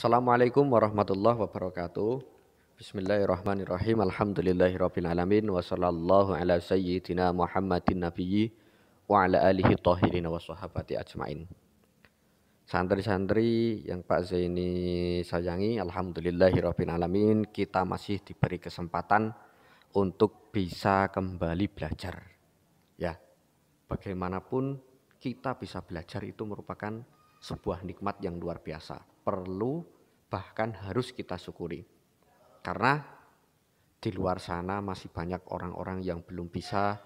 Assalamualaikum warahmatullahi wabarakatuh. Bismillahirrahmanirrahim. Alhamdulillahirabbil alamin wa sallallahu ala sayyidina Muhammadin nabiyyi wa ala alihi tahirin wa sahabati ajmain. Santri-santri yang Pak Zaini sayangi, alhamdulillahirabbil alamin, kita masih diberi kesempatan untuk bisa kembali belajar. Ya. Bagaimanapun kita bisa belajar itu merupakan sebuah nikmat yang luar biasa. Perlu bahkan harus kita syukuri. Karena di luar sana masih banyak orang-orang yang belum bisa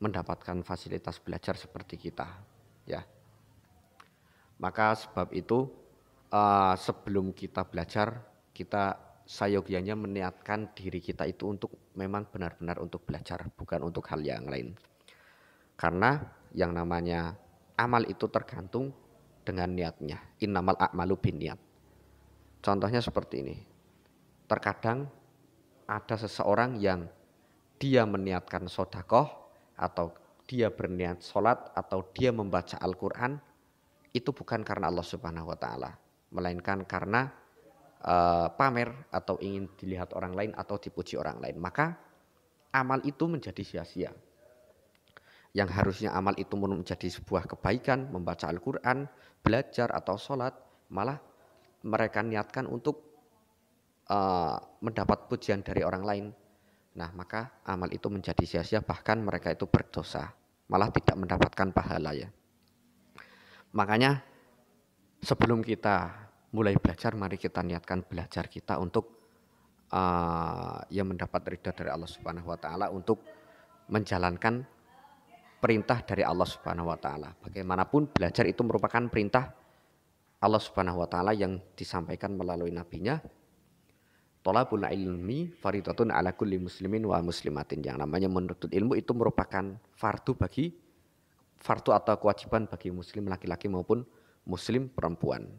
mendapatkan fasilitas belajar seperti kita, ya. Maka sebab itu uh, sebelum kita belajar, kita sayogianya meniatkan diri kita itu untuk memang benar-benar untuk belajar, bukan untuk hal yang lain. Karena yang namanya amal itu tergantung dengan niatnya. Innamal a'malu bin niat. Contohnya seperti ini. Terkadang ada seseorang yang dia meniatkan sodakoh atau dia berniat sholat atau dia membaca Al-Quran itu bukan karena Allah Subhanahu Wa Taala melainkan karena uh, pamer atau ingin dilihat orang lain atau dipuji orang lain maka amal itu menjadi sia-sia yang harusnya amal itu menjadi sebuah kebaikan, membaca Al-Quran, belajar atau sholat, malah mereka niatkan untuk uh, mendapat pujian dari orang lain. Nah maka amal itu menjadi sia-sia bahkan mereka itu berdosa, malah tidak mendapatkan pahala ya. Makanya sebelum kita mulai belajar, mari kita niatkan belajar kita untuk uh, eh, yang mendapat ridha dari Allah Subhanahu Wa Taala untuk menjalankan perintah dari Allah Subhanahu wa taala. Bagaimanapun belajar itu merupakan perintah Allah Subhanahu wa taala yang disampaikan melalui nabinya. Thalabul ilmi faridatun ala kulli muslimin wa muslimatin. Yang namanya menuntut ilmu itu merupakan fardu bagi fardu atau kewajiban bagi muslim laki-laki maupun muslim perempuan.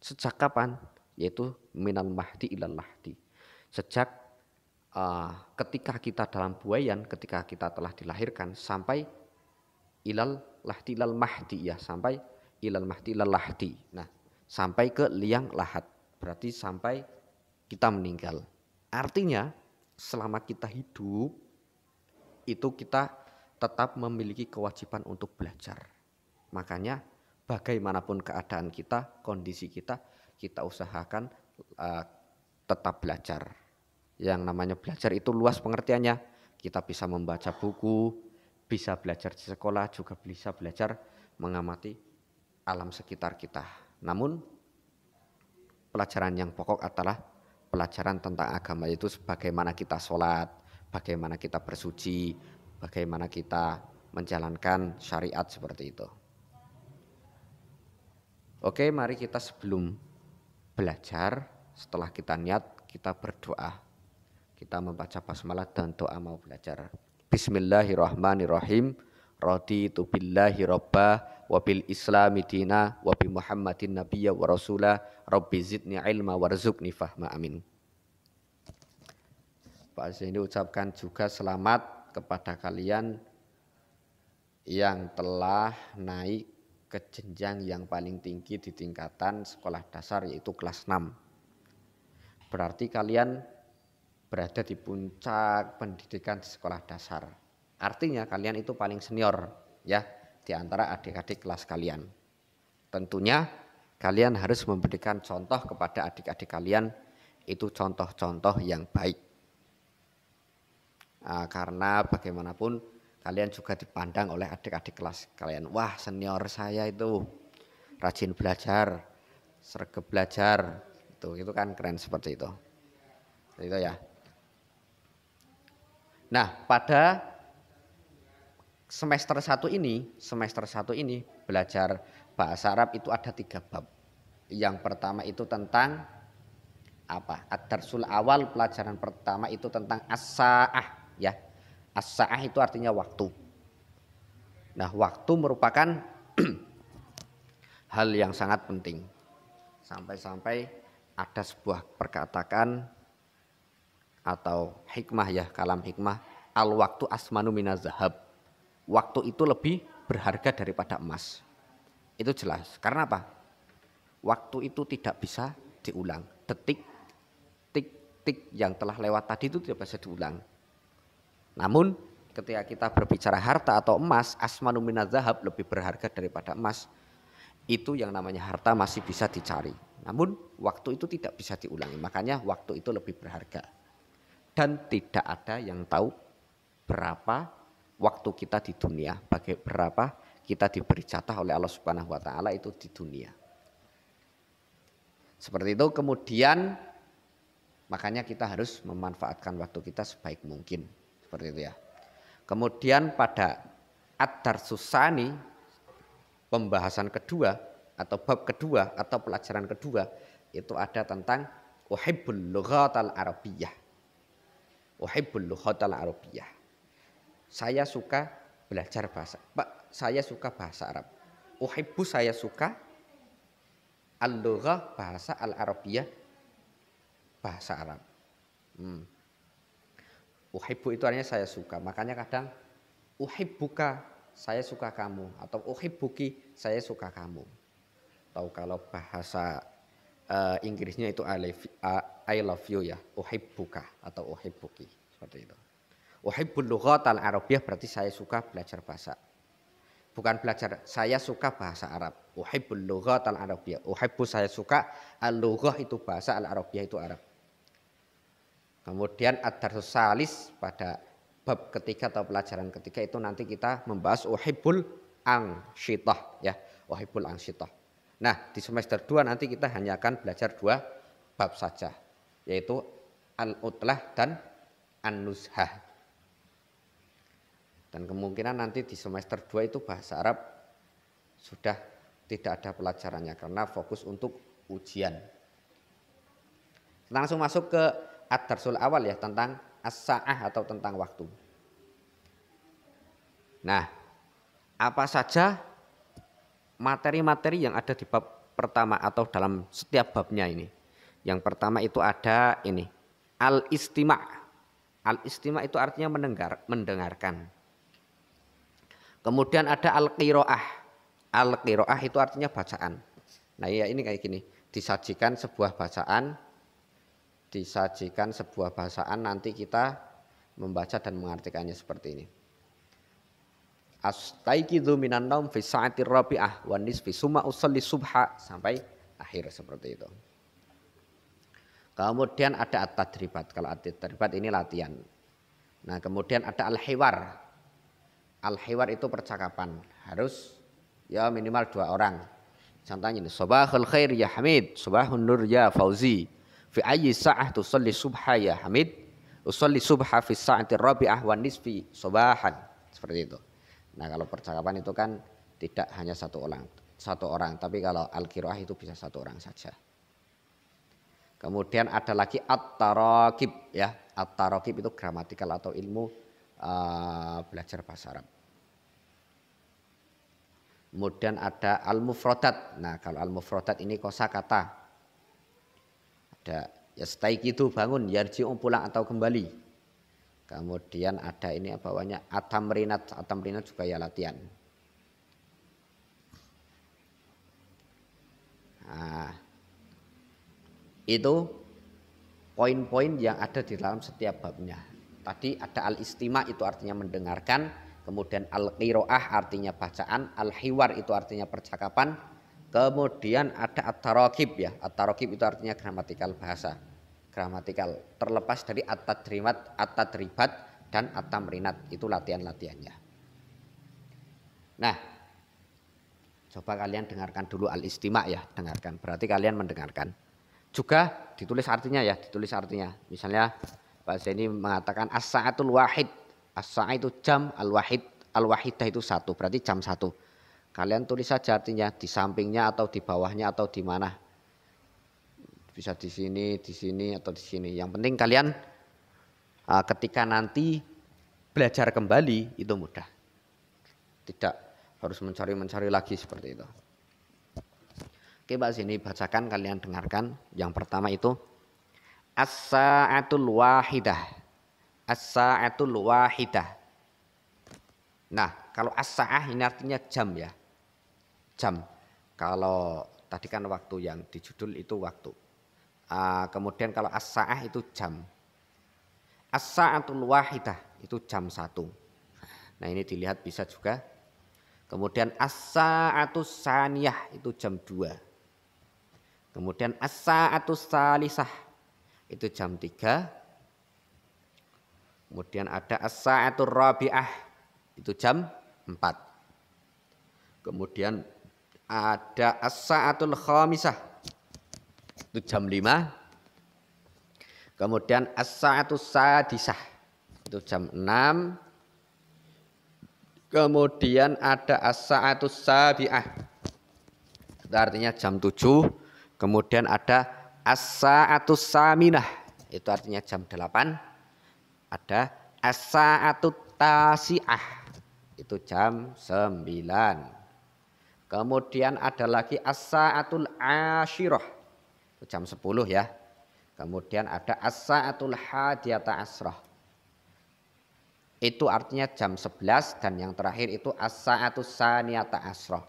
Sejak kapan? Yaitu minal mahdi ilal mahdi. Sejak uh, ketika kita dalam buayan, ketika kita telah dilahirkan sampai ilal lahti ilal mahdi ya sampai ilal mahdi ilal lahdi. Nah, sampai ke liang lahat. Berarti sampai kita meninggal. Artinya selama kita hidup itu kita tetap memiliki kewajiban untuk belajar. Makanya bagaimanapun keadaan kita, kondisi kita, kita usahakan uh, tetap belajar yang namanya belajar itu luas pengertiannya. Kita bisa membaca buku, bisa belajar di sekolah, juga bisa belajar mengamati alam sekitar kita. Namun pelajaran yang pokok adalah pelajaran tentang agama itu sebagaimana kita sholat, bagaimana kita bersuci, bagaimana kita menjalankan syariat seperti itu. Oke, mari kita sebelum belajar, setelah kita niat, kita berdoa kita membaca basmalah dan doa mau belajar. Bismillahirrahmanirrahim. Raditu billahi robba wabil islami dina wabi muhammadin Nabiya wa rasulah rabbi zidni ilma warzuqni fahma amin. Pak Zaini ucapkan juga selamat kepada kalian yang telah naik ke jenjang yang paling tinggi di tingkatan sekolah dasar yaitu kelas 6. Berarti kalian berada di puncak pendidikan di sekolah dasar. Artinya kalian itu paling senior ya di antara adik-adik kelas kalian. Tentunya kalian harus memberikan contoh kepada adik-adik kalian itu contoh-contoh yang baik. Nah, karena bagaimanapun kalian juga dipandang oleh adik-adik kelas kalian. Wah senior saya itu rajin belajar, serge belajar, itu itu kan keren seperti itu. Itu ya. Nah, pada semester satu ini, semester satu ini belajar bahasa Arab itu ada tiga bab. Yang pertama itu tentang apa? Ad-darsul awal pelajaran pertama itu tentang as ya. as itu artinya waktu. Nah, waktu merupakan hal yang sangat penting. Sampai-sampai ada sebuah perkataan atau hikmah ya kalam hikmah al waktu asmanu minazahab waktu itu lebih berharga daripada emas itu jelas karena apa waktu itu tidak bisa diulang detik tik tik yang telah lewat tadi itu tidak bisa diulang namun ketika kita berbicara harta atau emas asmanu minazahab lebih berharga daripada emas itu yang namanya harta masih bisa dicari namun waktu itu tidak bisa diulangi makanya waktu itu lebih berharga dan tidak ada yang tahu berapa waktu kita di dunia, bagai berapa kita diberi jatah oleh Allah Subhanahu wa taala itu di dunia. Seperti itu kemudian makanya kita harus memanfaatkan waktu kita sebaik mungkin. Seperti itu ya. Kemudian pada ad susani pembahasan kedua atau bab kedua atau pelajaran kedua itu ada tentang uhibbul lughatal arabiyyah Uhibbul lughatal Arabiyah. Saya suka belajar bahasa. Pak, saya suka bahasa Arab. Uhibbu saya suka al bahasa al-Arabiyah bahasa Arab. Hmm. Uhibbu itu artinya saya suka. Makanya kadang uhibbuka saya suka kamu atau uhibbuki saya suka kamu. Tahu kalau bahasa uh, Inggrisnya itu alif, uh, I love you ya, uhibbuka atau uhibbuki seperti itu. Uhibbul lughat al arabiyah berarti saya suka belajar bahasa. Bukan belajar, saya suka bahasa Arab. Uhibbul lughat Arabiah. arabiyah. Uhibbu saya suka, al itu bahasa, al arabiyah itu Arab. Kemudian ad-darsus salis pada bab ketiga atau pelajaran ketiga itu nanti kita membahas uhibbul angsyitah ya, uhibbul angsyitah. Nah, di semester 2 nanti kita hanya akan belajar dua bab saja yaitu al-utlah dan an nusha Dan kemungkinan nanti di semester 2 itu bahasa Arab sudah tidak ada pelajarannya karena fokus untuk ujian. langsung masuk ke ad-darsul awal ya tentang as-sa'ah atau tentang waktu. Nah, apa saja materi-materi yang ada di bab pertama atau dalam setiap babnya ini? Yang pertama itu ada ini al istima. Al istima itu artinya mendengar, mendengarkan. Kemudian ada al qiroah. Al qiroah itu artinya bacaan. Nah ya ini kayak gini, disajikan sebuah bacaan, disajikan sebuah bacaan nanti kita membaca dan mengartikannya seperti ini. Astaiqidzu minan naum fi sa'atir rabi'ah wa nisfi suma usalli subha sampai akhir seperti itu. Kemudian ada at-tadribat. Kalau at-tadribat ini latihan. Nah, kemudian ada al-hiwar. Al-hiwar itu percakapan. Harus ya minimal dua orang. Contohnya ini, subahul khair ya Hamid, Subahun nur ya Fauzi. Fi ayyi sa'ah tusalli subha ya Hamid, usalli subha fi sa'ati rabi'ah wa nisfi subahan Seperti itu. Nah, kalau percakapan itu kan tidak hanya satu orang, satu orang, tapi kalau al-qiraah itu bisa satu orang saja. Kemudian ada lagi at-tarakib ya. At-tarakib itu gramatikal atau ilmu uh, belajar bahasa Arab. Kemudian ada al-mufradat. Nah, kalau al-mufradat ini kosakata. Ada ya itu bangun, yarji'u pulang atau kembali. Kemudian ada ini bawahnya atamrinat. Atamrinat juga ya latihan. Nah, itu poin-poin yang ada di dalam setiap babnya. Tadi ada al-istima itu artinya mendengarkan, kemudian al-qiroah artinya bacaan, al-hiwar itu artinya percakapan, kemudian ada at-tarokib ya, at-tarokib itu artinya gramatikal bahasa, gramatikal terlepas dari at-tadrimat, at-tadribat, dan at-tamrinat itu latihan-latihannya. Nah, coba kalian dengarkan dulu al-istima ya, dengarkan. Berarti kalian mendengarkan juga ditulis artinya ya, ditulis artinya. Misalnya bahasa ini mengatakan as-sa'atul wahid. As-sa'a itu jam, al-wahid, al-wahidah itu satu, berarti jam satu. Kalian tulis saja artinya di sampingnya atau di bawahnya atau di mana. Bisa di sini, di sini atau di sini. Yang penting kalian uh, ketika nanti belajar kembali itu mudah. Tidak harus mencari-mencari lagi seperti itu. Oke Pak Zini bacakan kalian dengarkan. Yang pertama itu As-sa'atul wahidah. As-sa'atul wahidah. Nah, kalau as-sa'ah ini artinya jam ya. Jam. Kalau tadi kan waktu yang di judul itu waktu. Uh, kemudian kalau as-sa'ah itu jam. As-sa'atul wahidah itu jam satu. Nah ini dilihat bisa juga. Kemudian as saatul saniyah itu jam dua Kemudian asa atau salisah itu jam tiga. Kemudian ada asa atau rabi'ah itu jam empat. Kemudian ada asa atau khamisah itu jam lima. Kemudian asa atau sadisah itu jam enam. Kemudian ada asa atau sabi'ah. Itu artinya jam tujuh. Kemudian ada asa atau saminah. Itu artinya jam 8. Ada asa atau tasi'ah. Itu jam 9. Kemudian ada lagi asa saatul asyirah. Itu jam 10 ya. Kemudian ada as-sa'atul hadiyata asrah. Itu artinya jam 11 dan yang terakhir itu as-sa'atus saniyata asrah.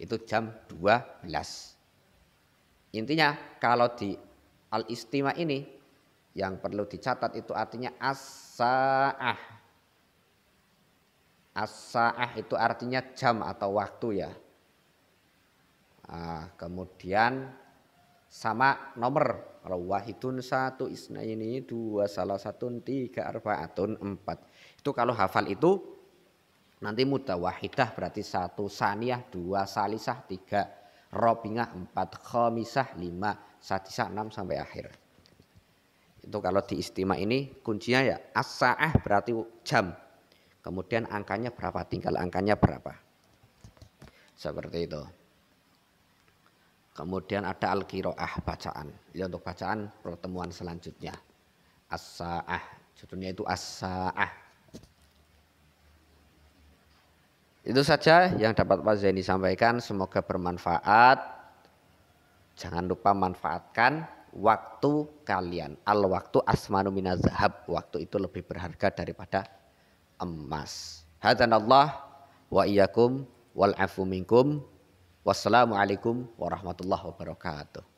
Itu jam 12. Intinya kalau di al-istima ini yang perlu dicatat itu artinya as-sa'ah. itu artinya jam atau waktu ya. Nah, kemudian sama nomor kalau wahidun satu isna ini dua salah satu tiga arbaatun empat itu kalau hafal itu nanti mudah wahidah berarti satu saniyah dua salisah tiga Robingah empat, khomisah lima, satisah enam sampai akhir. Itu kalau di istimah ini kuncinya ya asaah berarti jam. Kemudian angkanya berapa, tinggal angkanya berapa. Seperti itu. Kemudian ada al-kiroah bacaan. ya untuk bacaan pertemuan selanjutnya. asaah Judulnya itu asaah Itu saja yang dapat Pak Zaini sampaikan. Semoga bermanfaat. Jangan lupa manfaatkan waktu kalian. Al waktu asmanu minazahab. Waktu itu lebih berharga daripada emas. Allah, wa iyyakum wal afu minkum. Wassalamualaikum warahmatullahi wabarakatuh.